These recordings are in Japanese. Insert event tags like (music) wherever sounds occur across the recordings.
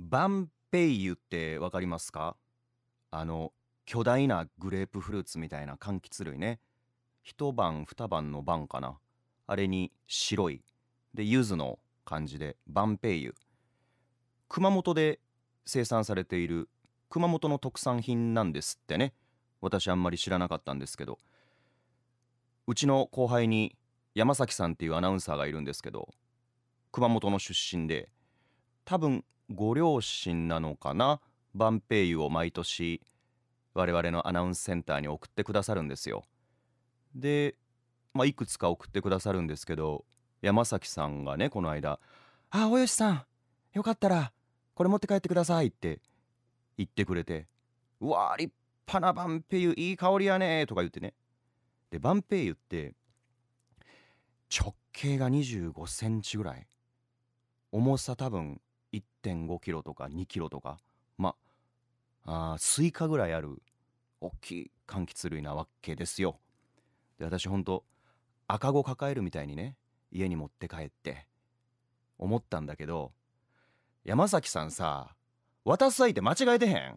バンペイユってわかりますかあの巨大なグレープフルーツみたいな柑橘類ね一晩二晩の晩かなあれに白いで柚子の感じでバンペイユ熊本で生産されている熊本の特産品なんですってね私あんまり知らなかったんですけどうちの後輩に山崎さんっていうアナウンサーがいるんですけど熊本の出身で多分ご両親なのかな万平ユを毎年我々のアナウンスセンターに送ってくださるんですよ。で、まあ、いくつか送ってくださるんですけど山崎さんがねこの間「あおよしさんよかったらこれ持って帰ってください」って言ってくれて「うわー立派な万平ユいい香りやね」とか言ってね。で万平ユって直径が2 5センチぐらい重さ多分1.5キロとか2キロとかまあスイカぐらいある大きい柑橘類なわけですよ。で私ほんと赤子抱えるみたいにね家に持って帰って思ったんだけど山崎さんさ渡す相手間違えてへん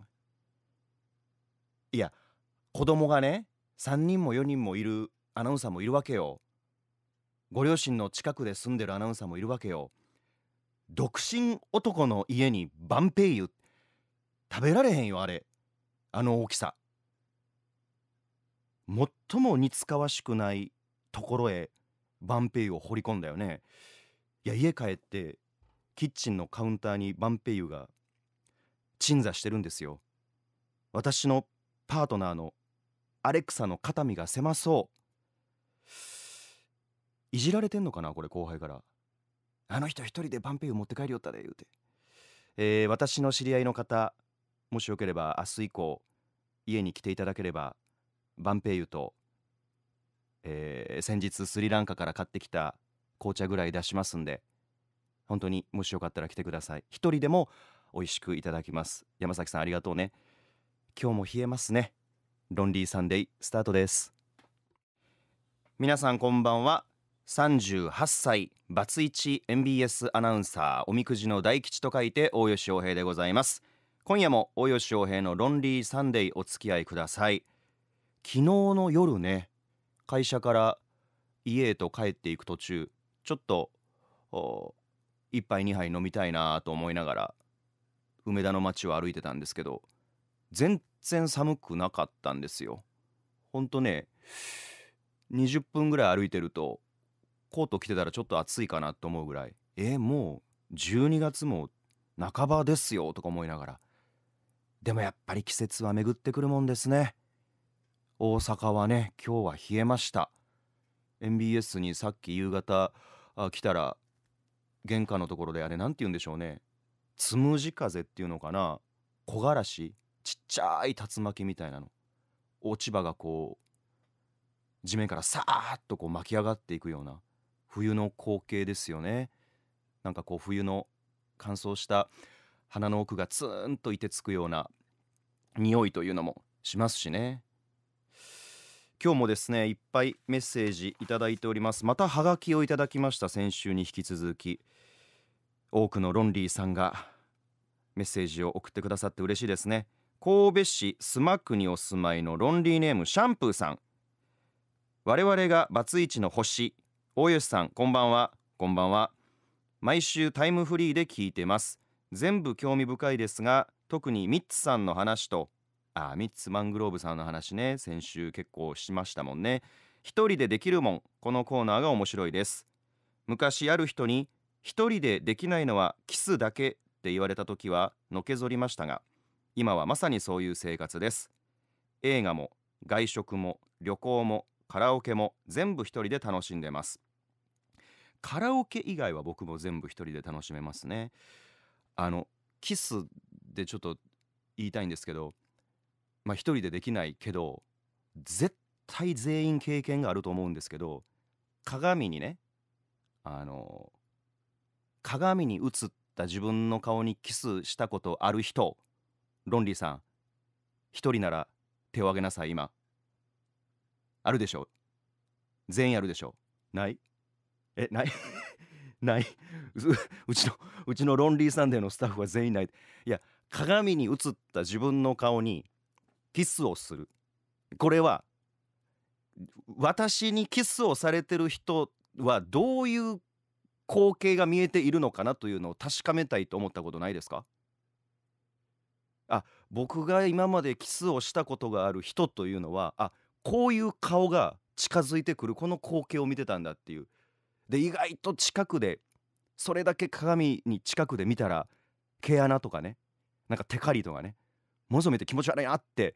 いや子供がね3人も4人もいるアナウンサーもいるわけよご両親の近くで住んでるアナウンサーもいるわけよ独身男の家にバンペイユ食べられへんよあれあの大きさ最も似つかわしくないところへバンペイユを掘り込んだよねいや家帰ってキッチンのカウンターにバンペイユが鎮座してるんですよ私のパートナーのアレクサの肩身が狭そういじられてんのかなこれ後輩からあの人一人でバンペイを持って帰りよったで言うて、えー、私の知り合いの方もしよければ明日以降家に来ていただければバンペイユと、えー、先日スリランカから買ってきた紅茶ぐらい出しますんで本当にもしよかったら来てください一人でも美味しくいただきます山崎さんありがとうね今日も冷えますねロンリーサンデースタートです皆さんこんばんは38歳バツイチ MBS アナウンサーおみくじの大吉と書いて大吉洋平でございます今夜も大吉洋平のロンリーサンデーお付き合いください昨日の夜ね会社から家へと帰っていく途中ちょっと1杯2杯飲みたいなと思いながら梅田の街を歩いてたんですけど全然寒くなかったんですよほんとね20分ぐらい歩いてるとコート着てたらちょっと暑いかなと思うぐらいえー、もう12月も半ばですよとか思いながらでもやっぱり季節は巡ってくるもんですね大阪はね今日は冷えました MBS にさっき夕方あ来たら玄関のところであれ何て言うんでしょうねつむじ風っていうのかな木枯らしちっちゃい竜巻みたいなの落ち葉がこう地面からさーっとこう巻き上がっていくような冬の光景ですよねなんかこう冬の乾燥した鼻の奥がツーンといてつくような匂いというのもしますしね今日もですねいっぱいメッセージいただいておりますまたハガキをいただきました先週に引き続き多くのロンリーさんがメッセージを送ってくださって嬉しいですね神戸市須磨区にお住まいのロンリーネームシャンプーさん我々がバツイチの星大吉さんこんばんはこんばんは毎週タイムフリーで聞いてます全部興味深いですが特にミッツさんの話とあミッツマングローブさんの話ね先週結構しましたもんね一人でできるもんこのコーナーが面白いです昔ある人に一人でできないのはキスだけって言われた時はのけぞりましたが今はまさにそういう生活です映画も外食も旅行もカラオケも全部一人で楽しんでますカラオケ以外は僕も全部一人で楽しめますねあのキスでちょっと言いたいんですけどまあ一人でできないけど絶対全員経験があると思うんですけど鏡にねあの鏡に映った自分の顔にキスしたことある人ロンリーさん一人なら手を挙げなさい今。あるでしょ全員あるでしょないえない (laughs) ないうちのうちのロンリーサンデーのスタッフは全員ないいや鏡に映った自分の顔にキスをするこれは私にキスをされてる人はどういう光景が見えているのかなというのを確かめたいと思ったことないですかあ僕が今までキスをしたことがある人というのはあこういう顔が近づいてくるこの光景を見てたんだっていうで意外と近くでそれだけ鏡に近くで見たら毛穴とかねなんかテカリとかねものすごい見て気持ち悪いなって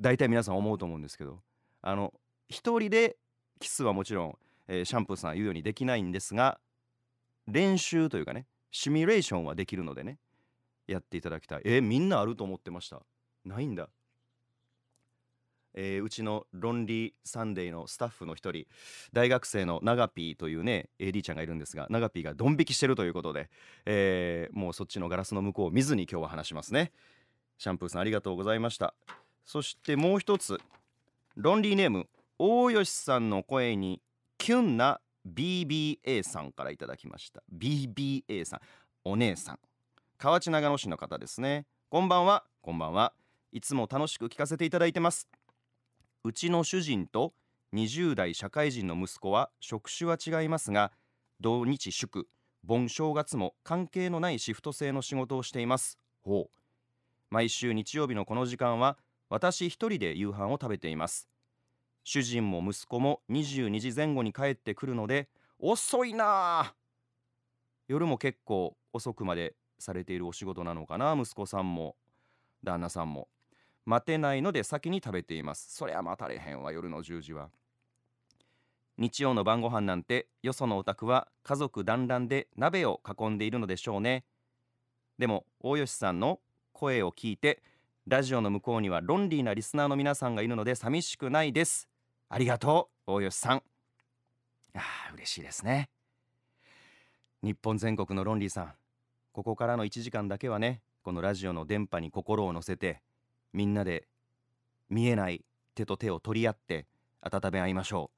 大体皆さん思うと思うんですけどあの一人でキスはもちろん、えー、シャンプーさん言うようにできないんですが練習というかねシミュレーションはできるのでねやっていただきたいえー、みんなあると思ってましたないんだえー、うちのロンリーサンデーのスタッフの一人大学生のナガピーというね AD ちゃんがいるんですがナガピーがドン引きしてるということで、えー、もうそっちのガラスの向こうを見ずに今日は話しますねシャンプーさんありがとうございましたそしてもう一つロンリーネーム大吉さんの声にキュンな BBA さんからいただきました BBA さんお姉さん河内長野市の方ですねこんばんはこんばんはいつも楽しく聞かせていただいてますうちの主人と20代社会人の息子は職種は違いますが土日祝盆正月も関係のないシフト制の仕事をしていますほう毎週日曜日のこの時間は私一人で夕飯を食べています主人も息子も22時前後に帰ってくるので遅いな夜も結構遅くまでされているお仕事なのかな息子さんも旦那さんも待てないので先に食べていますそりゃ待たれへんわ夜の10時は日曜の晩ご飯なんてよそのお宅は家族団らんで鍋を囲んでいるのでしょうねでも大吉さんの声を聞いてラジオの向こうにはロンリーなリスナーの皆さんがいるので寂しくないですありがとう大吉さんああ嬉しいですね日本全国のロンリーさんここからの1時間だけはねこのラジオの電波に心を乗せてみんなで見えない手と手を取り合って温め合いましょ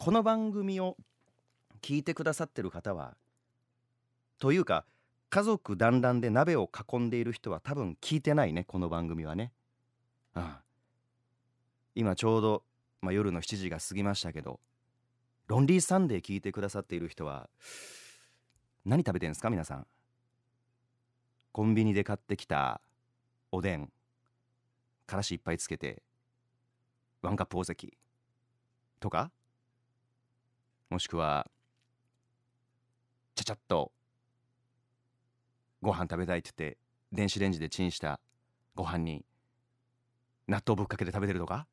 うこの番組を聞いてくださってる方はというか家族団らんで鍋を囲んでいる人は多分聞いてないねこの番組はねああ今ちょうど、まあ、夜の7時が過ぎましたけど「ロンリーサンデー」聞いてくださっている人は何食べてんですか皆さんコンビニで買ってきたおでんからしいっぱいつけてワンカップ大関とかもしくはちゃちゃっとご飯食べたいって言って電子レンジでチンしたご飯に納豆ぶっかけて食べてるとか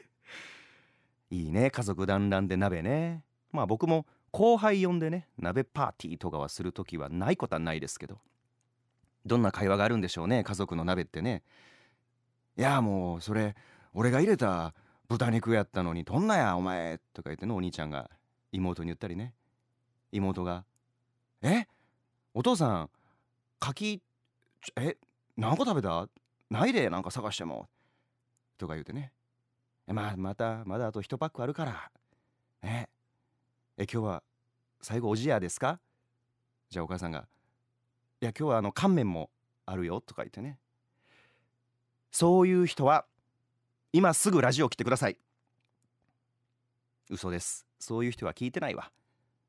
(laughs) いいね家族団らんで鍋ねまあ僕も後輩呼んでね鍋パーティーとかはする時はないことはないですけどどんな会話があるんでしょうね家族の鍋ってねいやもうそれ俺が入れた豚肉やったのにとんなやお前」とか言ってのお兄ちゃんが妹に言ったりね妹が「えお父さん柿え何個食べたないでなんか探しても」とか言うてね「まあまたまだあと1パックあるから」ねえ今日は最後おじやですかじゃあお母さんが「いや今日はあの乾麺もあるよ」とか言ってねそういう人は今すぐラジオ来てください嘘ですそういう人は聞いてないわ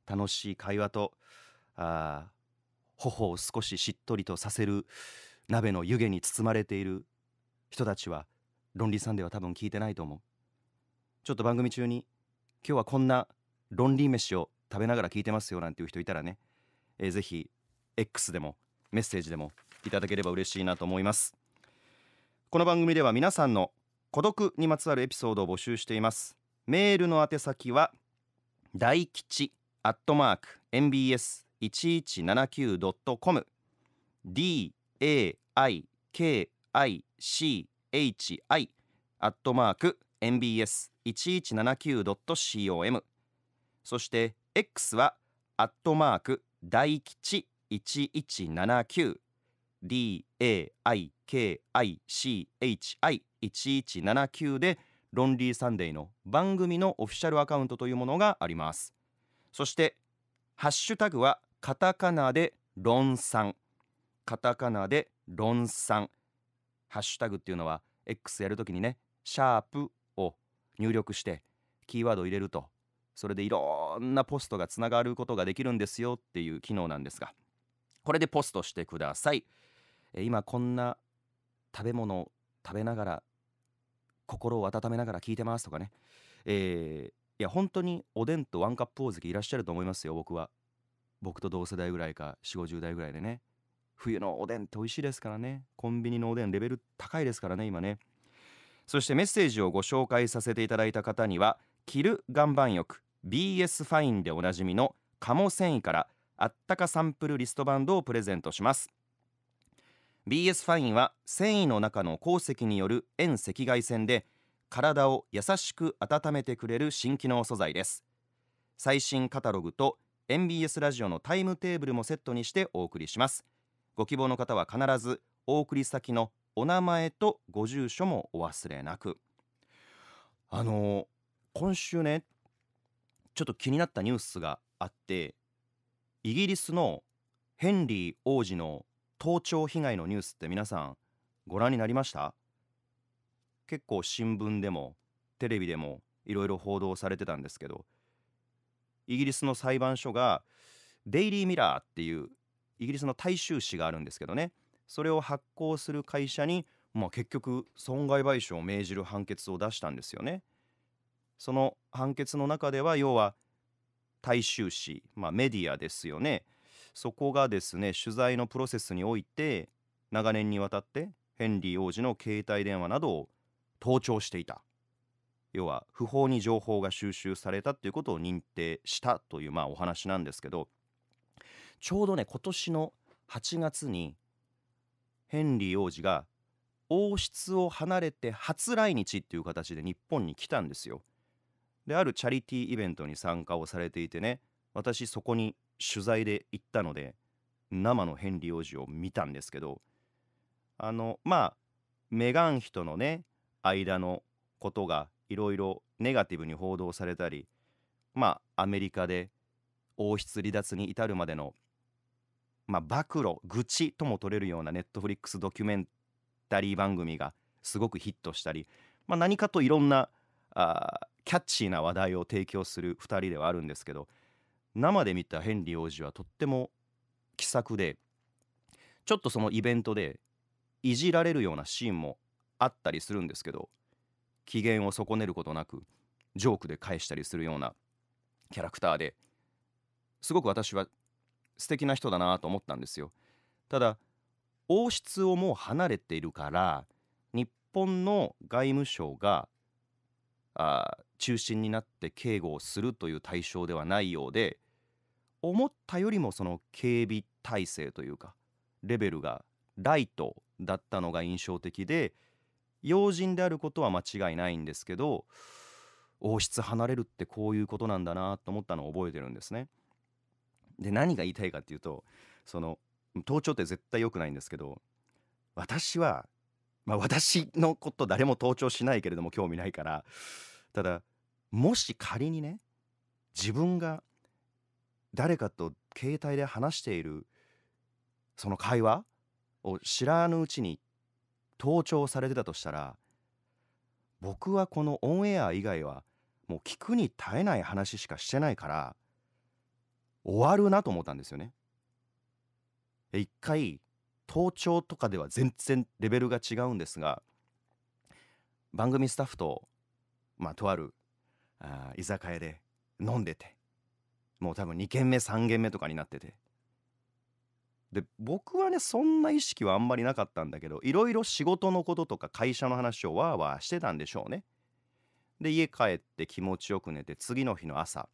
楽しい会話とあ頬を少ししっとりとさせる鍋の湯気に包まれている人たちは論理さんでは多分聞いてないと思うちょっと番組中に今日はこんな論理飯を食べながら聞いてますよなんていう人いたらね、えー、ぜひ X でもメッセージでもいただければ嬉しいなと思います。この番組では皆さんの孤独にまつわるエピソードを募集していますメールの宛先は大吉アットマーク mbs1179.com daikichi アットマーク mbs1179.com そして X はアットマーク大吉1179 DAIKICHI1179 でロンリーサンデーの番組のオフィシャルアカウントというものがありますそしてハッシュタグはカタカナでロンさんカタカナでロンさんハッシュタグっていうのは X やるときにねシャープを入力してキーワードを入れるとそれでいろんなポストがつながることができるんですよっていう機能なんですがこれでポストしてください今こんな食べ物を食べながら心を温めながら聞いてますとかね、えー、いや本当におでんとワンカップ大関いらっしゃると思いますよ僕は僕と同世代ぐらいか4 5 0代ぐらいでね冬のおでんって美味しいですからねコンビニのおでんレベル高いですからね今ねそしてメッセージをご紹介させていただいた方には「着る岩盤浴 BS ファイン」でおなじみの鴨繊維からあったかサンプルリストバンドをプレゼントします BS ファインは繊維の中の鉱石による遠赤外線で体を優しく温めてくれる新機能素材です最新カタログと MBS ラジオのタイムテーブルもセットにしてお送りしますご希望の方は必ずお送り先のお名前とご住所もお忘れなくあの今週ねちょっと気になったニュースがあってイギリスのヘンリー王子の盗聴被害のニュースって皆さんご覧になりました結構新聞でもテレビでもいろいろ報道されてたんですけどイギリスの裁判所がデイリー・ミラーっていうイギリスの大衆紙があるんですけどねそれを発行する会社に、まあ、結局損害賠償を命じる判決を出したんですよね。その判決の中では要は大衆紙、まあ、メディアですよねそこがですね取材のプロセスにおいて長年にわたってヘンリー王子の携帯電話などを盗聴していた要は不法に情報が収集されたということを認定したというまあお話なんですけどちょうどね今年の8月にヘンリー王子が王室を離れて初来日っていう形で日本に来たんですよ。であるチャリティーイベントに参加をされていてね私そこに取材で行ったので生のヘンリー王子を見たんですけどあのまあメガン妃とのね間のことがいろいろネガティブに報道されたりまあアメリカで王室離脱に至るまでのまあ暴露愚痴とも取れるようなネットフリックスドキュメンタリー番組がすごくヒットしたり、まあ、何かといろんなあキャッチーな話題を提供する2人ではあるんですけど生で見たヘンリー王子はとっても気さくでちょっとそのイベントでいじられるようなシーンもあったりするんですけど機嫌を損ねることなくジョークで返したりするようなキャラクターですごく私は素敵な人だなと思ったんですよ。ただ王室をもう離れているから日本の外務省があ中心になって警護をするという対象ではないようで思ったよりもその警備体制というかレベルがライトだったのが印象的で要人であることは間違いないんですけど王室離れるってこういうことなんだなと思ったのを覚えてるんですね。で何が言いたいかっていうとその盗聴って絶対良くないんですけど私は、まあ、私のこと誰も盗聴しないけれども興味ないからただもし仮にね自分が誰かと携帯で話しているその会話を知らぬうちに盗聴されてたとしたら僕はこのオンエア以外はもう聞くに耐えない話しかしてないから終わるなと思ったんですよね。一回盗聴とかでは全然レベルが違うんですが番組スタッフと、まあ、とあるあ居酒屋で飲んでてもう多分2軒目3軒目とかになっててで僕はねそんな意識はあんまりなかったんだけどいろいろ仕事のこととか会社の話をわーわーしてたんでしょうねで家帰って気持ちよく寝て次の日の朝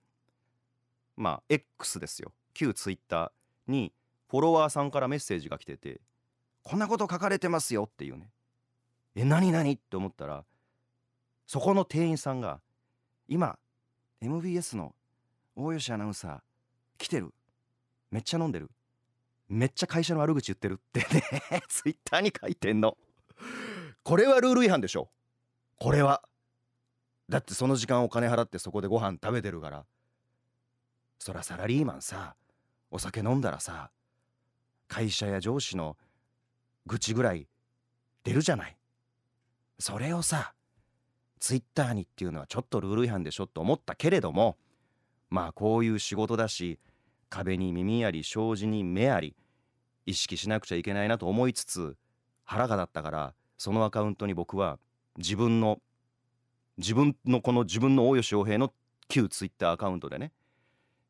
まあ X ですよ旧 Twitter にフォロワーさんからメッセージが来てて「こんなこと書かれてますよ」っていうね「え何何?」って思ったらそこの店員さんが「今 MBS の大吉アナウンサー来てるめっちゃ飲んでるめっちゃ会社の悪口言ってるってね (laughs) ツイッターに書いてんのこれはルール違反でしょこれはだってその時間お金払ってそこでご飯食べてるからそらサラリーマンさお酒飲んだらさ会社や上司の愚痴ぐらい出るじゃないそれをさツイッターにっていうのはちょっとルール違反でしょと思ったけれどもまあこういう仕事だし壁に耳あり障子に目あり意識しなくちゃいけないなと思いつつ腹が立ったからそのアカウントに僕は自分の自分のこの自分の大吉洋平の旧ツイッターアカウントでね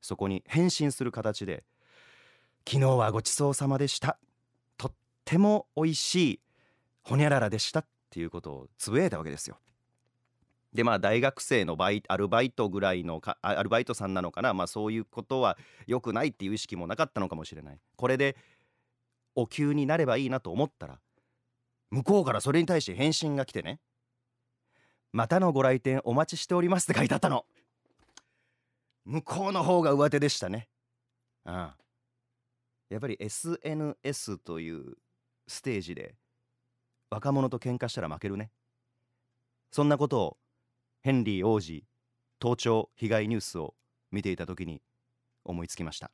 そこに返信する形で「昨日はごちそうさまでした」「とっても美味しいほにゃららでした」っていうことをつぶやいたわけですよ。でまあ大学生のバイアルバイトぐらいのかアルバイトさんなのかな、まあ、そういうことは良くないっていう意識もなかったのかもしれないこれでお給になればいいなと思ったら向こうからそれに対して返信が来てね「またのご来店お待ちしております」って書いてあったの向こうの方が上手でしたねああやっぱり SNS というステージで若者と喧嘩したら負けるねそんなことをヘンリー王子盗聴被害ニュースを見ていた時に思いつきました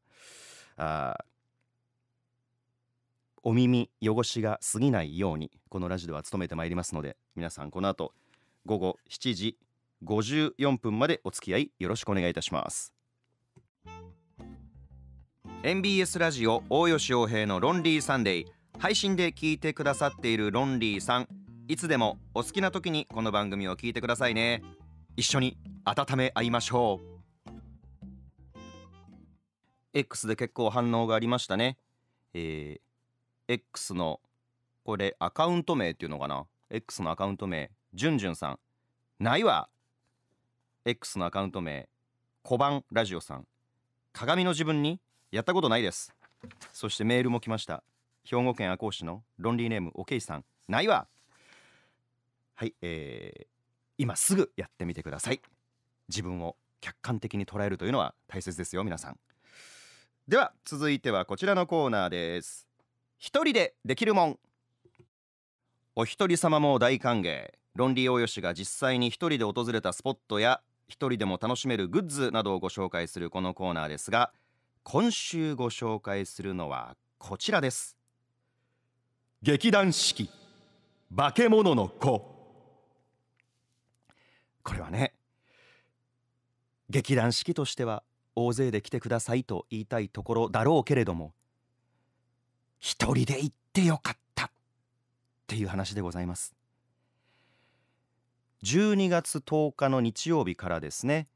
あお耳汚しが過ぎないようにこのラジオは努めてまいりますので皆さんこの後午後7時54分までお付き合いよろしくお願いいたします m b s ラジオ大吉洋平のロンリーサンデー配信で聞いてくださっているロンリーさんいつでもお好きな時にこの番組を聞いてくださいね一緒に温め合いましょう X で結構反応がありましたねえー、X のこれアカウント名っていうのかな X のアカウント名じゅんじゅんさんないわ X のアカウント名小判ラジオさん鏡の自分にやったことないですそしてメールも来ました兵庫県赤穂市のロンリーネームおけいさんないわはいえー今すぐやってみてください自分を客観的に捉えるというのは大切ですよ皆さんでは続いてはこちらのコーナーです一人でできるもんお一人様も大歓迎論理応用紙が実際に一人で訪れたスポットや一人でも楽しめるグッズなどをご紹介するこのコーナーですが今週ご紹介するのはこちらです劇団四季化け物の子これはね劇団四季としては大勢で来てくださいと言いたいところだろうけれども一人で行ってよかったっていう話でございます12月10日の日曜日からですね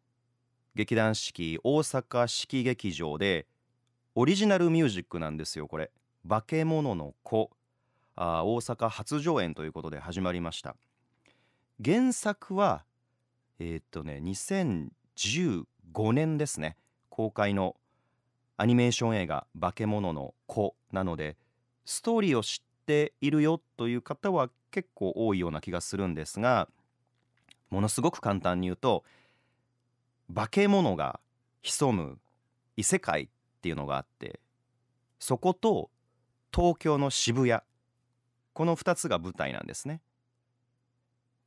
劇団四季大阪式劇場でオリジナルミュージックなんですよこれ「化け物の子」あ大阪初上演ということで始まりました原作はえー、っとね2015年ですね公開のアニメーション映画「化け物の子」なのでストーリーを知っているよという方は結構多いような気がするんですがものすごく簡単に言うと化け物が潜む異世界っていうのがあってそこと東京の渋谷この2つが舞台なんですね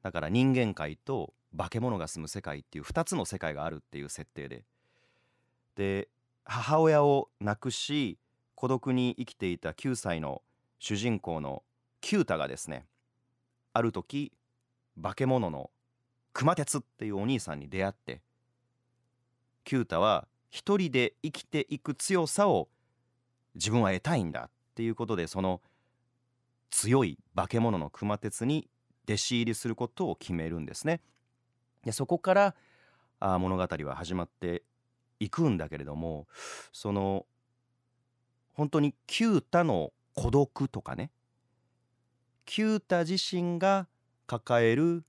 だから人間界と化け物が住む世界っていう2つの世界があるっていう設定でで母親を亡くし孤独に生きていた9歳の主人公のー太がですねある時化け物の熊鉄っていうお兄さんに出会ってー太は一人で生きていく強さを自分は得たいんだっていうことでその強い化け物の熊鉄に弟子入りすることを決めるんですね。でそこからあ物語は始まっていくんだけれどもその本当に九太の孤独とかね九太自身が抱える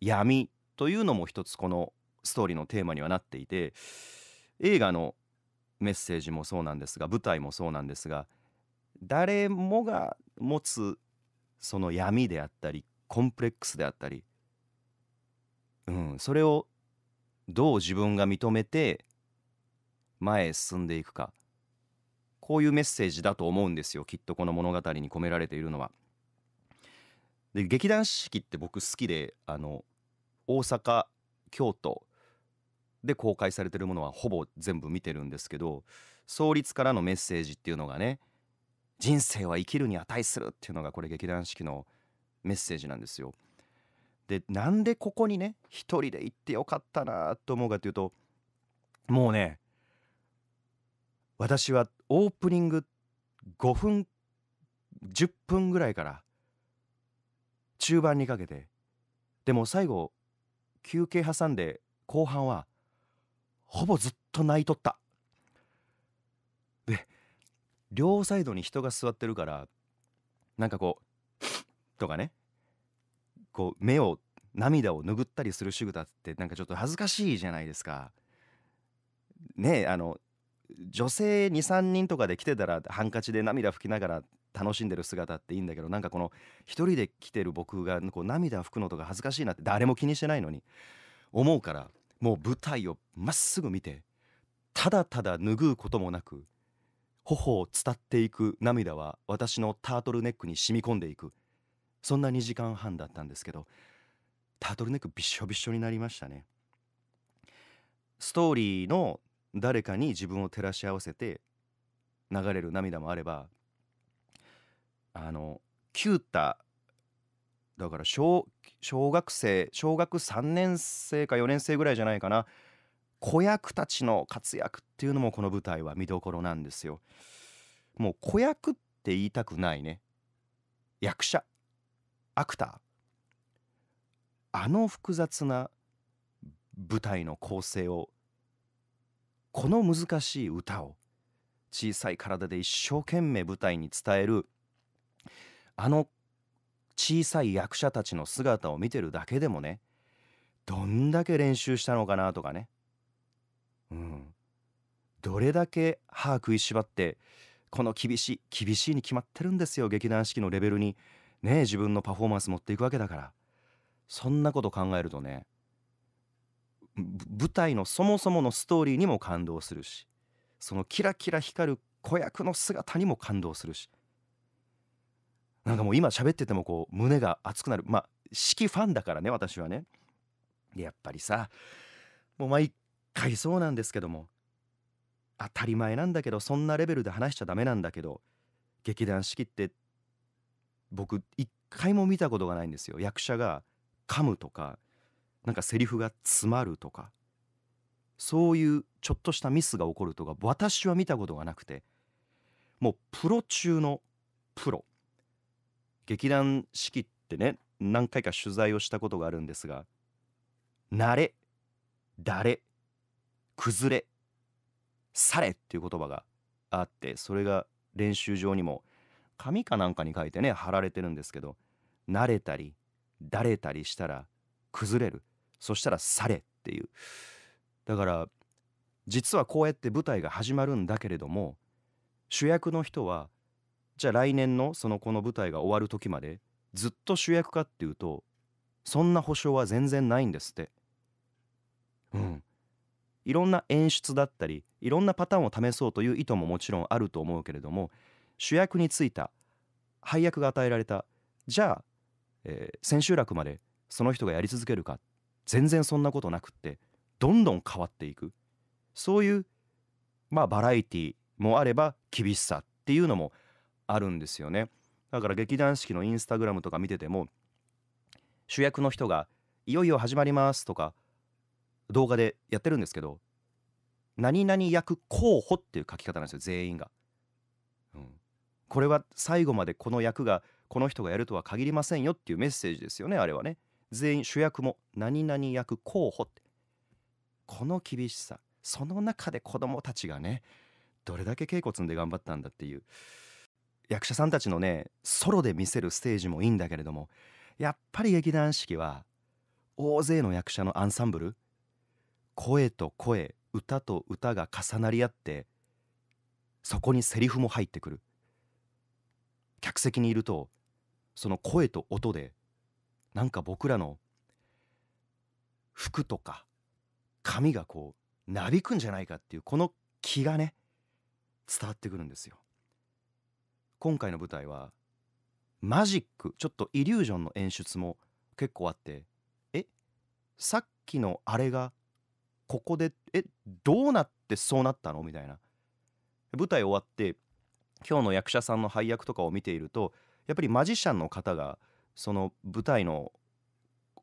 闇というのも一つこのストーリーのテーマにはなっていて映画のメッセージもそうなんですが舞台もそうなんですが誰もが持つその闇であったりコンプレックスであったりうん、それをどう自分が認めて前へ進んでいくかこういうメッセージだと思うんですよきっとこの物語に込められているのは。で劇団四季って僕好きであの大阪京都で公開されてるものはほぼ全部見てるんですけど創立からのメッセージっていうのがね人生は生きるに値するっていうのがこれ劇団四季のメッセージなんですよ。でなんでここにね一人で行ってよかったなと思うかっていうともうね私はオープニング5分10分ぐらいから中盤にかけてでも最後休憩挟んで後半はほぼずっと泣いとったで両サイドに人が座ってるからなんかこうとかねこう目を涙を拭ったりする仕草ってなんかちょっと恥ずかしいじゃないですか。ねあの女性23人とかで来てたらハンカチで涙拭きながら楽しんでる姿っていいんだけどなんかこの1人で来てる僕がこう涙拭くのとか恥ずかしいなって誰も気にしてないのに思うからもう舞台をまっすぐ見てただただ拭うこともなく頬を伝っていく涙は私のタートルネックに染み込んでいく。そんな2時間半だったんですけどタートルネックびしょびしょになりましたねストーリーの誰かに自分を照らし合わせて流れる涙もあればあのキュータだから小学生小学3年生か4年生ぐらいじゃないかな子役たちの活躍っていうのもこの舞台は見どころなんですよ。もう子役って言いたくないね役者アクターあの複雑な舞台の構成をこの難しい歌を小さい体で一生懸命舞台に伝えるあの小さい役者たちの姿を見てるだけでもねどんだけ練習したのかなとかねうんどれだけ歯食いしばってこの厳しい厳しいに決まってるんですよ劇団四季のレベルにね自分のパフォーマンス持っていくわけだからそんなこと考えるとね舞台のそもそものストーリーにも感動するしそのキラキラ光る子役の姿にも感動するしなんかもう今喋っててもこう胸が熱くなるまあ指揮ファンだからね私はねでやっぱりさもう毎回そうなんですけども当たり前なんだけどそんなレベルで話しちゃダメなんだけど劇団四季って僕一回も見たことがないんですよ役者が噛むとかなんかセリフが詰まるとかそういうちょっとしたミスが起こるとか私は見たことがなくてもうプロ中のプロ劇団四季ってね何回か取材をしたことがあるんですが慣れ誰崩れされっていう言葉があってそれが練習場にも紙かなんかに書いてね貼られてるんですけど慣れたりだれたりしたら崩れるそしたらされっていうだから実はこうやって舞台が始まるんだけれども主役の人はじゃあ来年のそのこの舞台が終わる時までずっと主役かっていうとそんな保証は全然ないんですって。うん、いろんな演出だったりいろんなパターンを試そうという意図ももちろんあると思うけれども主役についた配役が与えられたじゃあ、えー、千秋楽までその人がやり続けるか全然そんなことなくってどんどん変わっていくそういう、まあ、バラエティもあれば厳しさっていうのもあるんですよねだから劇団四季のインスタグラムとか見てても主役の人が「いよいよ始まります」とか動画でやってるんですけど「何々役候補」っていう書き方なんですよ全員が。うん、これは最後までこの役がこの人がやるとは限りませんよっていうメッセージですよねあれはね全員主役も何々役候補ってこの厳しさその中で子どもたちがねどれだけ稽古積んで頑張ったんだっていう役者さんたちのねソロで見せるステージもいいんだけれどもやっぱり劇団四季は大勢の役者のアンサンブル声と声歌と歌が重なり合ってそこにセリフも入ってくる客席にいるとその声と音でなんか僕らの服とか髪がこうなびくんじゃないかっていうこの気がね伝わってくるんですよ。今回の舞台はマジックちょっとイリュージョンの演出も結構あってえさっきのあれがここでえどうなってそうなったのみたいな舞台終わって今日の役者さんの配役とかを見ているとやっぱりマジシャンの方がその舞台の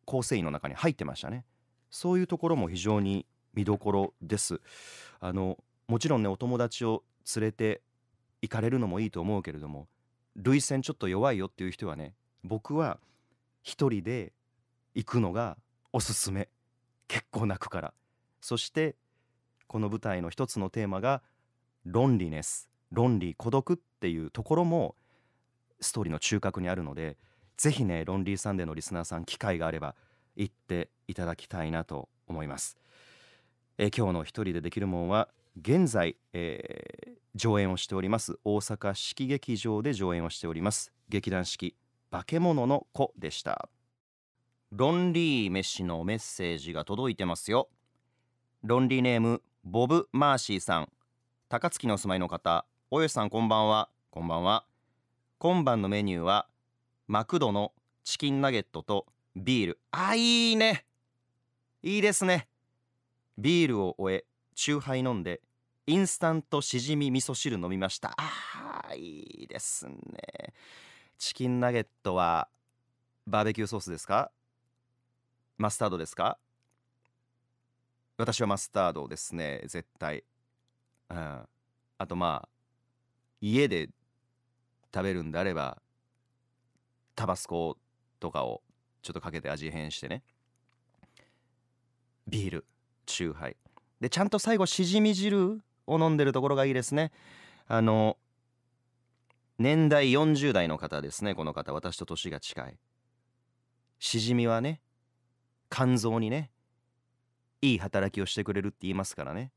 構成員の中に入ってましたねそういうところも非常に見どころですあのもちろんねお友達を連れて行かれるのもいいと思うけれども涙腺ちょっと弱いよっていう人はね僕は一人で行くのがおすすめ結構泣くからそしてこの舞台の一つのテーマがロンリネス論理孤独っていうところもストーリーの中核にあるのでぜひねロンリーサンデーのリスナーさん機会があれば行っていただきたいなと思います。え今日の「一人でできるもんは」現在、えー、上演をしております大阪式劇場で上演をしております劇団式「化け物の子」でした。ロンリー飯のメッセージが届いてますよ。ロンリーネームボブ・マーシーさん高槻のお住まいの方大吉さんこんばんはこんばんは今晩のメニューはマクドのチキンナゲットとビールあいいねいいですねビールを終えチューハイ飲んでインスタントしじみ味噌汁飲みましたあいいですねチキンナゲットはバーベキューソースですかマスタードですか私はマスタードですね絶対、うん、あとまあ家で食べるんであればタバスコとかをちょっとかけて味変してねビールチューハイでちゃんと最後しじみ汁を飲んでるところがいいですねあの年代40代の方ですねこの方私と年が近いしじみはね肝臓にねいい働きをしてくれるって言いますからね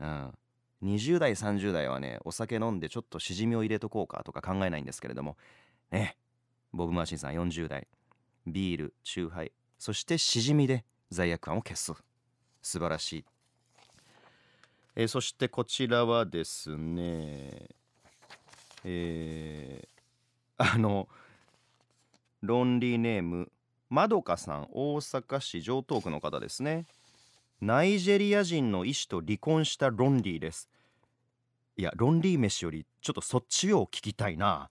うん20代30代はねお酒飲んでちょっとしじみを入れとこうかとか考えないんですけれどもねボブ・マーシンさん40代ビール酎ハイそしてしじみで罪悪感を消す素晴らしい、えー、そしてこちらはですねえー、あのロンリーネームまどかさん大阪市城東区の方ですねナイジェリア人の医師と離婚したロンリーですいやロンリー飯よりちょっとそっちを聞きたいな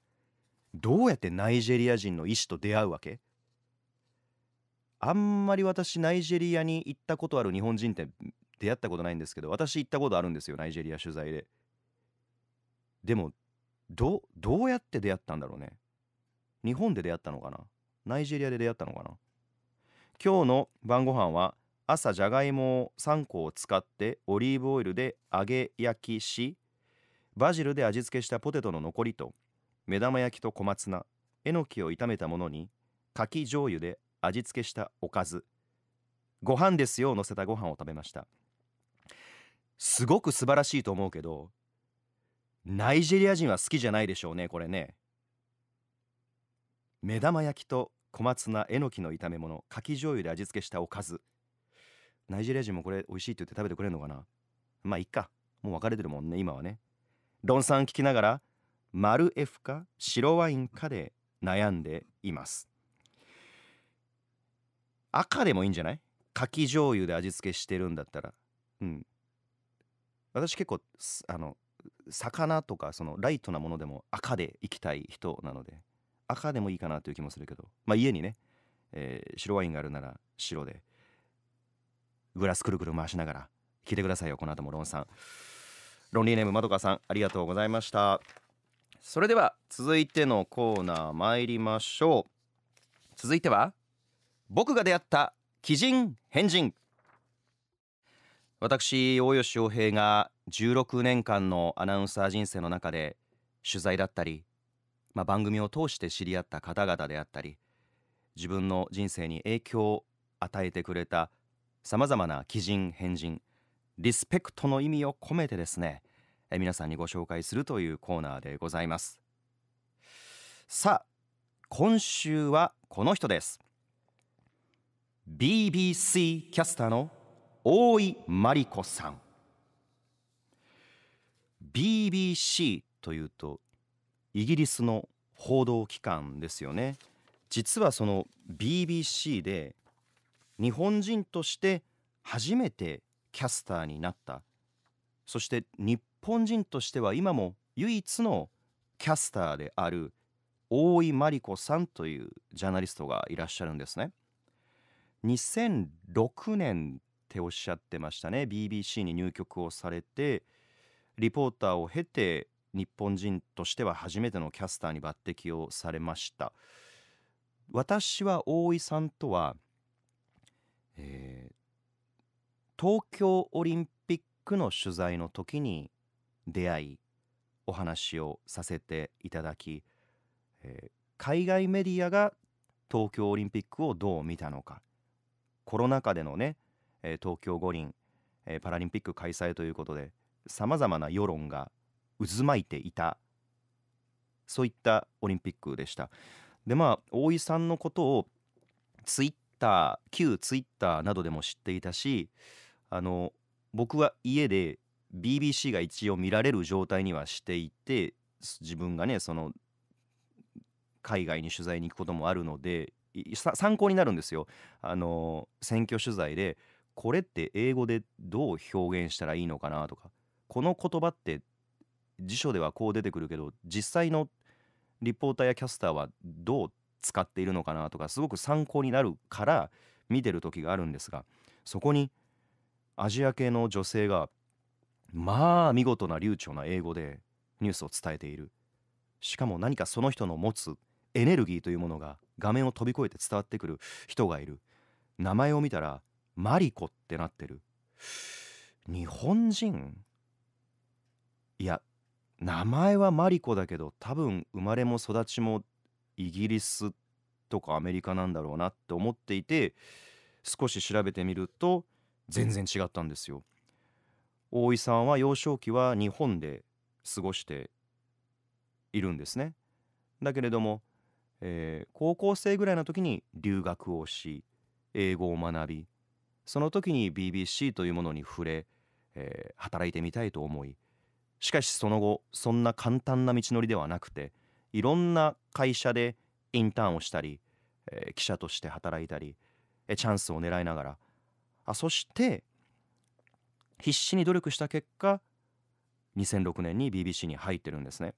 どうやってナイジェリア人の医師と出会うわけあんまり私ナイジェリアに行ったことある日本人って出会ったことないんですけど私行ったことあるんですよナイジェリア取材ででもどどうやって出会ったんだろうね日本で出会ったのかなナイジェリアで出会ったのかな今日の晩ご飯は朝じゃがいもを3個を使ってオリーブオイルで揚げ焼きしバジルで味付けしたポテトの残りと目玉焼きと小松菜えのきを炒めたものにかき醤油で味付けしたおかずご飯ですよを乗せたご飯を食べましたすごく素晴らしいと思うけどナイジェリア人は好きじゃないでしょうねこれね目玉焼きと小松菜えのきの炒め物かき醤油で味付けしたおかずナイジェリア人もこれ美味しいって言って食べてくれるのかなまあいっかもう別れてるもんね今はね論算聞きながら丸 F か白ワインかで悩んでいます赤でもいいんじゃない柿醤油で味付けしてるんだったらうん私結構あの魚とかそのライトなものでも赤でいきたい人なので赤でもいいかなという気もするけどまあ家にね、えー、白ワインがあるなら白でグラスくるくる回しながら聞いてくださいよこの後もロンさんロンリーネームまどかさんありがとうございましたそれでは続いてのコーナー参りましょう続いては僕が出会った奇人変人私大吉洋平が16年間のアナウンサー人生の中で取材だったり、まあ、番組を通して知り合った方々であったり自分の人生に影響を与えてくれたさまざまな奇人変人リスペクトの意味を込めてですねえ皆さんにご紹介するというコーナーでございますさあ今週はこの人です BBC キャスターの大井真理子さん BBC というとイギリスの報道機関ですよね実はその BBC で日本人として初めてキャスターになったそして日本人としては今も唯一のキャスターである大井真理子さんというジャーナリストがいらっしゃるんですね2006年っておっしゃってましたね BBC に入局をされてリポーターを経て日本人としては初めてのキャスターに抜擢をされました私は大井さんとはえー、東京オリンピックの取材の時に出会いお話をさせていただき、えー、海外メディアが東京オリンピックをどう見たのかコロナ禍でのね、えー、東京五輪、えー、パラリンピック開催ということでさまざまな世論が渦巻いていたそういったオリンピックでした。でまあ大井さんのことをツイッター旧ツイッターなどでも知っていたしあの僕は家で BBC が一応見られる状態にはしていて自分がねその海外に取材に行くこともあるので参考になるんですよ。あの選挙取材でこれって英語でどう表現したらいいのかなとかこの言葉って辞書ではこう出てくるけど実際のリポーターやキャスターはどう使っているのかなとかすごく参考になるから見てる時があるんですがそこにアジア系の女性がまあ見事な流暢な英語でニュースを伝えているしかも何かその人の持つエネルギーというものが画面を飛び越えて伝わってくる人がいる名前を見たらマリコってなってる日本人いや名前はマリコだけど多分生まれも育ちもイギリスとかアメリカなんだろうなって思っていて少し調べてみると全然違ったんですよ。大井さんは幼少期は日本で過ごしているんですね。だけれども、えー、高校生ぐらいの時に留学をし英語を学びその時に BBC というものに触れ、えー、働いてみたいと思いしかしその後そんな簡単な道のりではなくていろんな会社でインターンをしたり、えー、記者として働いたり、えー、チャンスを狙いながらあそして必死に努力した結果2006年に BBC に入ってるんですね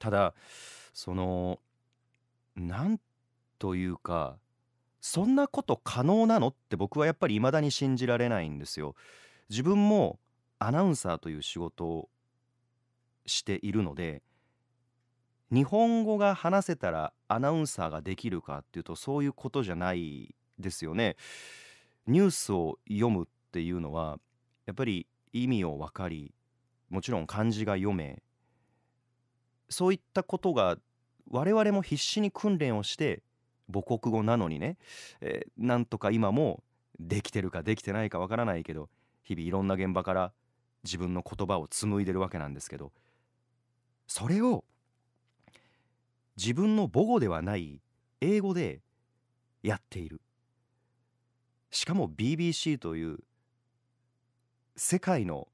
ただそのなんというかそんなこと可能なのって僕はやっぱり未だに信じられないんですよ自分もアナウンサーという仕事をしているので日本語が話せたらアナウンサーができるかっていうとそういうことじゃないですよね。ニュースを読むっていうのはやっぱり意味を分かりもちろん漢字が読めそういったことが我々も必死に訓練をして母国語なのにね、えー、なんとか今もできてるかできてないかわからないけど日々いろんな現場から自分の言葉を紡いでるわけなんですけどそれを自分の母語ではない英語でやっているしかも BBC という世界の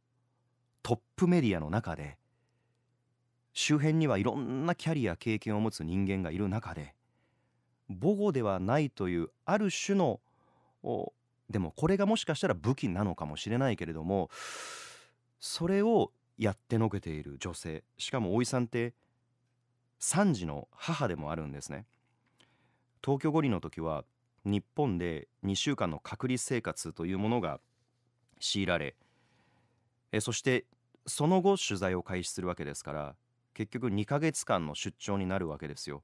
トップメディアの中で周辺にはいろんなキャリア経験を持つ人間がいる中で母語ではないというある種のでもこれがもしかしたら武器なのかもしれないけれどもそれをやってのけている女性しかも大井さんって3児の母でもあるんですね東京五輪の時は日本で2週間の隔離生活というものが強いられえそしてその後取材を開始するわけですから結局2ヶ月間の出張になるわけですよ。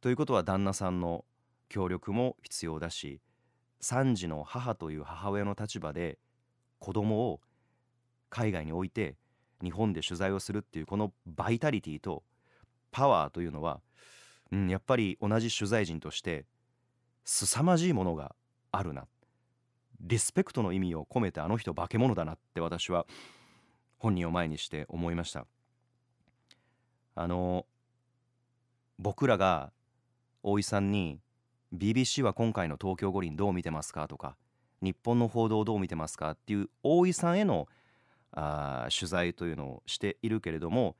ということは旦那さんの協力も必要だし3児の母という母親の立場で子供を海外に置いて日本で取材をするっていうこのバイタリティとパワーというのは、うん、やっぱり同じ取材人として凄まじいものがあるなリスペクトの意味を込めてあの人化け物だなって私は本人を前にして思いましたあの僕らが大井さんに BBC は今回の東京五輪どう見てますかとか日本の報道どう見てますかっていう大井さんへのあ取材というのをしているけれども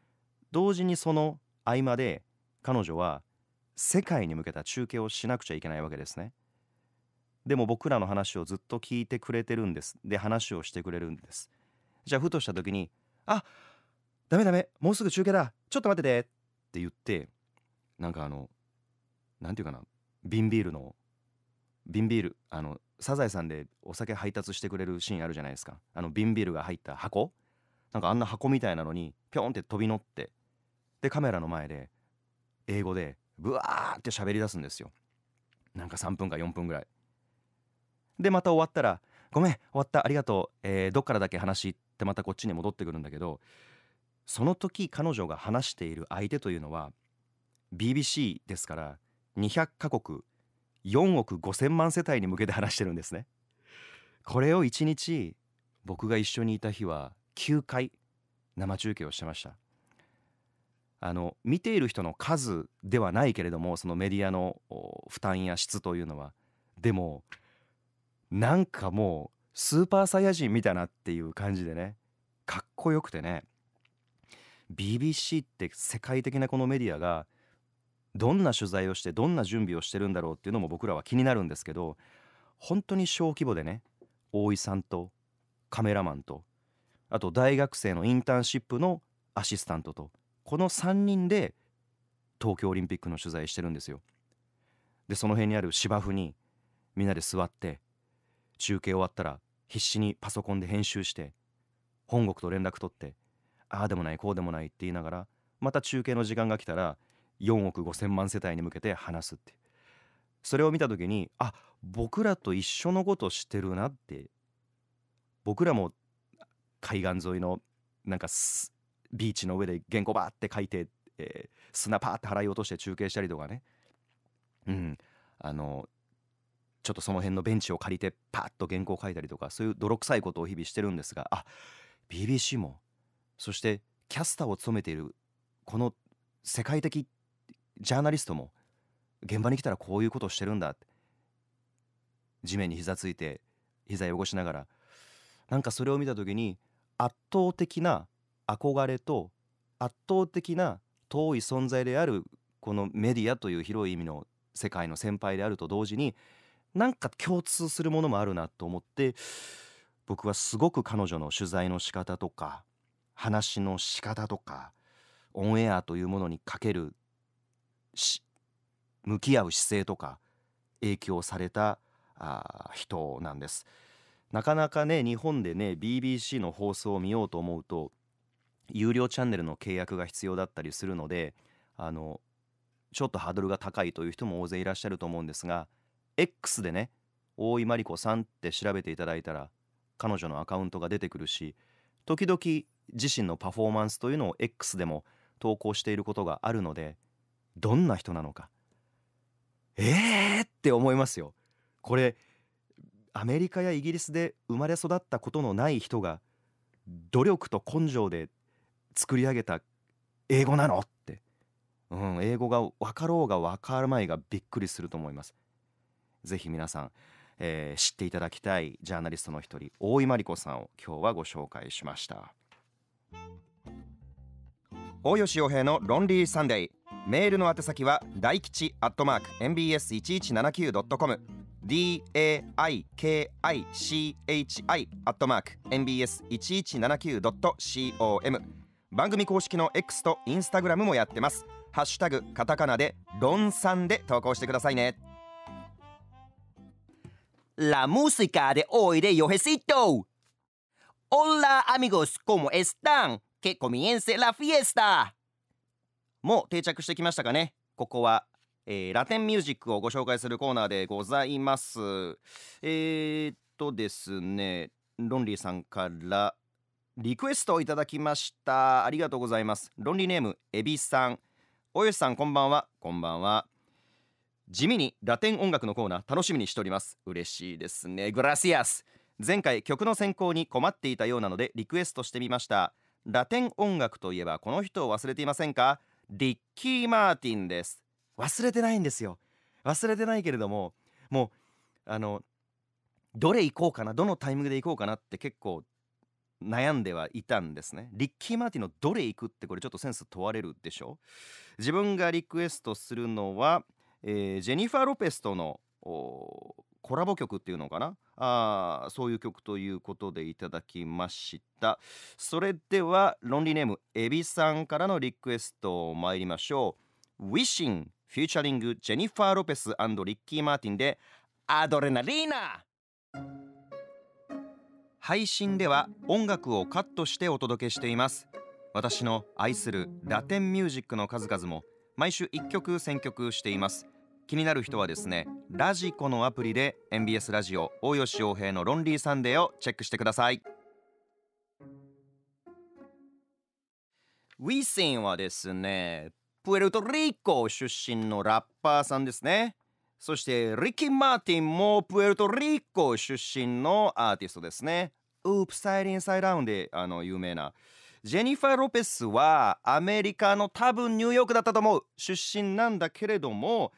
同時にその合間で彼女は世界に向けた中継をしなくちゃいけないわけですね。でも僕らの話をずっと聞いてくれてるんです。で話をしてくれるんです。じゃあふとした時に「あダメダメもうすぐ中継だちょっと待ってて」って言ってなんかあの何て言うかな瓶ビールの瓶ビールあのサザエさんでお酒配達してくれるシーンあるじゃないですかあの瓶ビールが入った箱なんかあんな箱みたいなのにピョンって飛び乗ってでカメラの前で英語でブワーって喋り出すんですよなんか3分か4分ぐらいでまた終わったら「ごめん終わったありがとう、えー、どっからだけ話」ってまたこっちに戻ってくるんだけどその時彼女が話している相手というのは BBC ですから200カ国4億5,000万世帯に向けて話してるんですね。これを1日僕が一緒にいた日は9回生中継をしてました。あの見ている人の数ではないけれどもそのメディアの負担や質というのはでもなんかもうスーパーサイヤ人見たなっていう感じでねかっこよくてね BBC って世界的なこのメディアがどんな取材をしてどんな準備をしてるんだろうっていうのも僕らは気になるんですけど本当に小規模でね大井さんとカメラマンとあと大学生のインターンシップのアシスタントとこの3人で東京オリンピックの取材してるんですよ。でその辺にある芝生にみんなで座って中継終わったら必死にパソコンで編集して本国と連絡取ってああでもないこうでもないって言いながらまた中継の時間が来たら4億5千万世帯に向けて話すってそれを見た時にあ僕らと一緒のことしてるなって僕らも海岸沿いのなんかビーチの上で原稿バーって書いて、えー、砂パーって払い落として中継したりとかねうんあのちょっとその辺のベンチを借りてパッと原稿書いたりとかそういう泥臭いことを日々してるんですがあ BBC もそしてキャスターを務めているこの世界的ジャーナリストも現場に来たらこういうことをしてるんだって地面に膝ついて膝汚しながらなんかそれを見た時に圧倒的な憧れと圧倒的な遠い存在であるこのメディアという広い意味の世界の先輩であると同時になんか共通するものもあるなと思って僕はすごく彼女の取材の仕方とか話の仕方とかオンエアというものにかける向き合う姿勢とか影響されたあ人なんです。なかなかね日本でね BBC の放送を見ようと思うと有料チャンネルの契約が必要だったりするのであのちょっとハードルが高いという人も大勢いらっしゃると思うんですが X でね大井真理子さんって調べていただいたら彼女のアカウントが出てくるし時々自身のパフォーマンスというのを X でも投稿していることがあるのでどんな人なのかえーって思いますよこれアメリカやイギリスで生まれ育ったことのない人が努力と根性で作り上げた英語なのって、うん、英語が分かろうが分からないがびっくりすると思います。ぜひ皆さん、えー、知っていただきたいジャーナリストの一人大井真理子さんを今日はご紹介しました大吉洋平の「ロンリーサンデー」メールの宛先は大吉アットマーク mbs1179.com daikichi アットマーク mbs1179.com 番組公式の X と Instagram もやってますハッシュタグカタカナでロンさんで投稿してくださいね La música de hoy de Yojecito Hola amigos, ¿cómo están? Que comience la fiesta もう定着してきましたかねここは、えー、ラテンミュージックをご紹介するコーナーでございますえー、っとですねロンリーさんからリクエストをいただきましたありがとうございますロンリーネームエビさんおよしさんこんばんはこんばんは地味にラテン音楽のコーナー楽しみにしております嬉しいですねグラシアス前回曲の選考に困っていたようなのでリクエストしてみましたラテン音楽といえばこの人を忘れていませんかリッキー・マーティンです忘れてないんですよ忘れてないけれどももうあのどれ行こうかなどのタイミングで行こうかなって結構悩んではいたんですねリッキー・マーティのどれ行くってこれちょっとセンス問われるでしょ自分がリクエストするのは、えー、ジェニファー・ロペスとのコラボ曲っていうのかなあそういう曲ということでいただきましたそれではロンリーネームエビさんからのリクエスト参りましょう Wishing フューチャリングジェニファー・ロペスリッキー・マーティンでアドレナリーナ配信では音楽をカットしてお届けしています私の愛するラテンミュージックの数々も毎週1曲選曲しています気になる人はですねラジコのアプリで MBS ラジオ大吉洋平のロンリーサンデーをチェックしてくださいウィシンはですねプエルトリコ出身のラッパーさんですねそしてリッキー・マーティンもプエルトリコ出身のアーティストですねウープサイリンサイダウンであの有名なジェニファー・ロペスはアメリカの多分ニューヨークだったと思う出身なんだけれども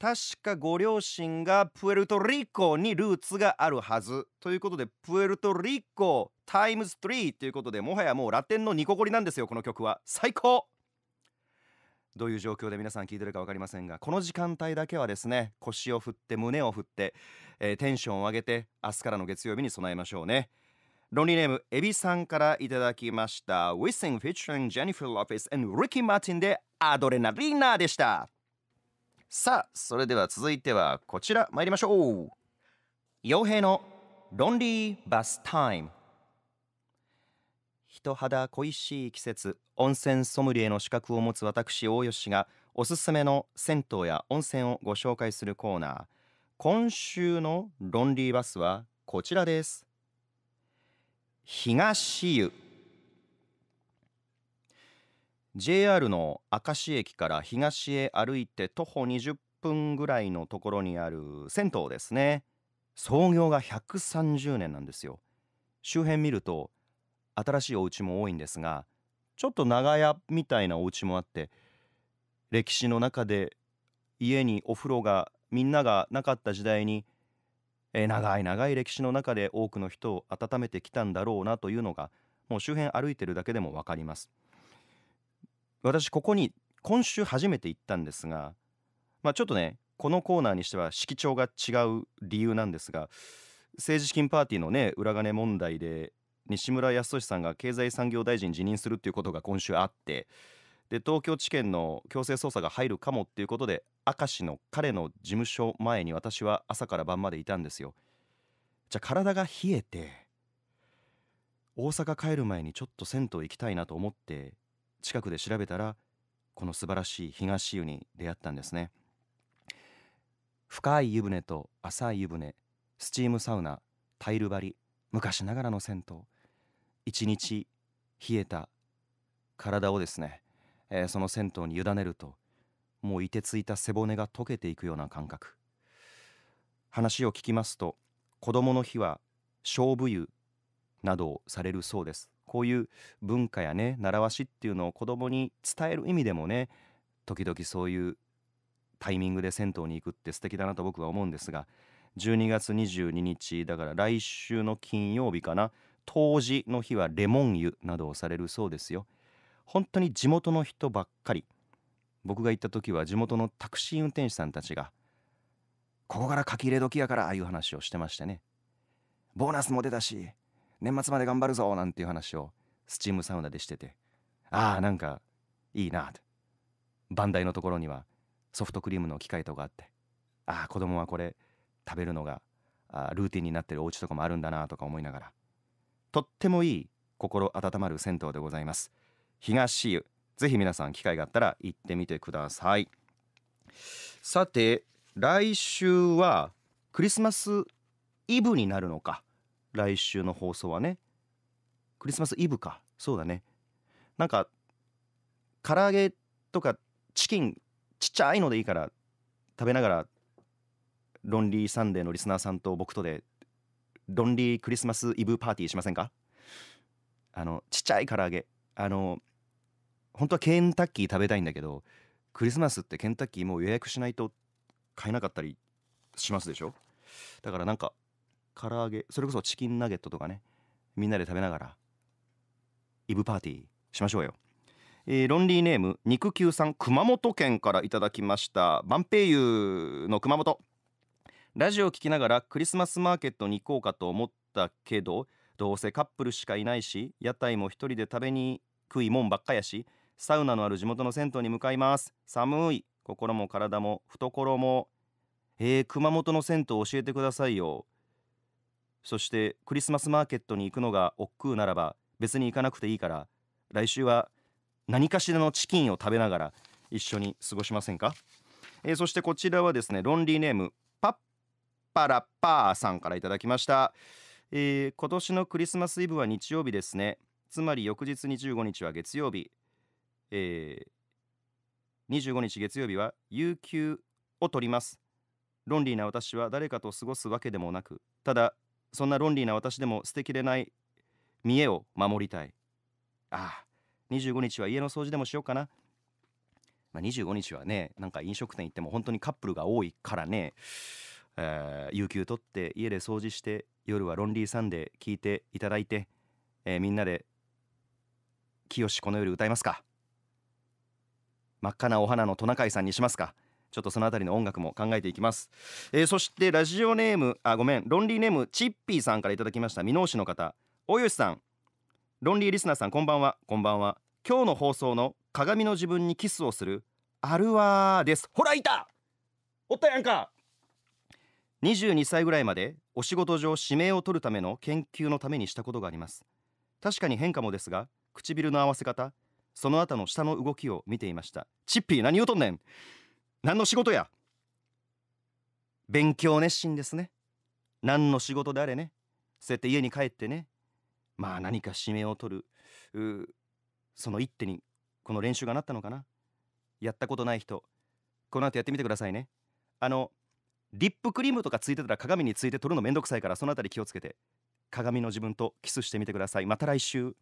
確かご両親がプエルトリコにルーツがあるはずということでプエルトリコタイムズ3ということでもはやもうラテンのニコゴリなんですよこの曲は最高どういう状況で皆さん聞いてるか分かりませんがこの時間帯だけはですね腰を振って胸を振って、えー、テンションを上げて明日からの月曜日に備えましょうねロンリーネームエビさんからいただきました Wissing featuring Jennifer Lopez and Ricky Martin でアドレナリーナでしたさあそれでは続いてはこちら参りましょう傭兵のロンリーバスタイム人肌恋しい季節温泉ソムリエの資格を持つ私大吉がおすすめの銭湯や温泉をご紹介するコーナー今週のロンリーバスはこちらです東湯 JR の明石駅から東へ歩いて徒歩20分ぐらいのところにある銭湯ですね創業が130年なんですよ周辺見ると新しいお家も多いんですがちょっと長屋みたいなお家もあって歴史の中で家にお風呂がみんながなかった時代に、えー、長い長い歴史の中で多くの人を温めてきたんだろうなというのがもう周辺歩いてるだけでも分かります。私ここに今週初めて行ったんですが、まあ、ちょっとねこのコーナーにしては色調が違う理由なんですが政治資金パーティーのね裏金問題で西村康稔さんが経済産業大臣辞任するっていうことが今週あってで東京地検の強制捜査が入るかもっていうことで明石の彼の事務所前に私は朝から晩までいたんですよじゃあ体が冷えて大阪帰る前にちょっと銭湯行きたいなと思って近くで調べたらこの素晴らしい東湯に出会ったんですね深い湯船と浅い湯船スチームサウナタイル張り昔ながらの銭湯一日冷えた体をですね、えー、その銭湯に委ねるともういてついた背骨が溶けていくような感覚話を聞きますと子供の日は勝負湯などをされるそうですこういう文化やね習わしっていうのを子供に伝える意味でもね時々そういうタイミングで銭湯に行くって素敵だなと僕は思うんですが12月22日だから来週の金曜日かな冬至の日はレモン湯などをされるそうですよ本当に地元の人ばっかり僕が行った時は地元のタクシー運転手さんたちがここから書き入れ時やからああいう話をしてましたねボーナスも出たし年末まで頑張るぞなんていう話をスチームサウナでしててああなんかいいなとバンダイのところにはソフトクリームの機械とかあってああ子供はこれ食べるのがあルーティンになってるお家とかもあるんだなとか思いながらとってもいい心温まる銭湯でございます東湯ぜひ皆さん機会があったら行ってみてくださいさて来週はクリスマスイブになるのか来週の放送はねクリスマスイブかそうだねなんか唐揚げとかチキンちっちゃいのでいいから食べながら「ロンリーサンデー」のリスナーさんと僕とでロンリークリスマスイブパーティーしませんかあのちっちゃい唐揚げあの本当はケンタッキー食べたいんだけどクリスマスってケンタッキーもう予約しないと買えなかったりしますでしょだからなんか唐揚げそれこそチキンナゲットとかねみんなで食べながらイブパーティーしましょうよ、えー、ロンリーネーム肉球さん熊本県からいただきました万平湯の熊本ラジオを聴きながらクリスマスマーケットに行こうかと思ったけどどうせカップルしかいないし屋台も一人で食べにくいもんばっかやしサウナのある地元の銭湯に向かいます寒い心も体も懐もえー、熊本の銭湯教えてくださいよそしてクリスマスマーケットに行くのが億劫ならば別に行かなくていいから来週は何かしらのチキンを食べながら一緒に過ごしませんか、えー、そしてこちらはですねロンリーネームパッパラパーさんから頂きました、えー、今年のクリスマスイブは日曜日ですねつまり翌日25日は月曜日、えー、25日月曜日は有給を取りますロンリーな私は誰かと過ごすわけでもなくただそんな論理な私でも捨てきれない見栄を守りたいああ25日は家の掃除でもしようかな、まあ、25日はねなんか飲食店行っても本当にカップルが多いからね、えー、有給取って家で掃除して夜はロンリーさんで聞いていただいて、えー、みんなで「きよしこの夜歌いますか」真っ赤なお花のトナカイさんにしますかちょっとそのあたりの音楽も考えていきます、えー、そしてラジオネームあごめんロンリーネームチッピーさんからいただきました箕面市の方大吉さんロンリーリスナーさんこんばんはこんばんは今日の放送の鏡の自分にキスをするあるわですほらいたおったやんか22歳ぐらいまでお仕事上指名を取るための研究のためにしたことがあります確かに変化もですが唇の合わせ方その後の下の動きを見ていましたチッピー何をうとんねん何の仕事や勉強熱心ですね何の仕事であれねそうやって家に帰ってねまあ何か指名を取るその一手にこの練習がなったのかなやったことない人この後やってみてくださいねあのリップクリームとかついてたら鏡について取るのめんどくさいからその辺り気をつけて鏡の自分とキスしてみてくださいまた来週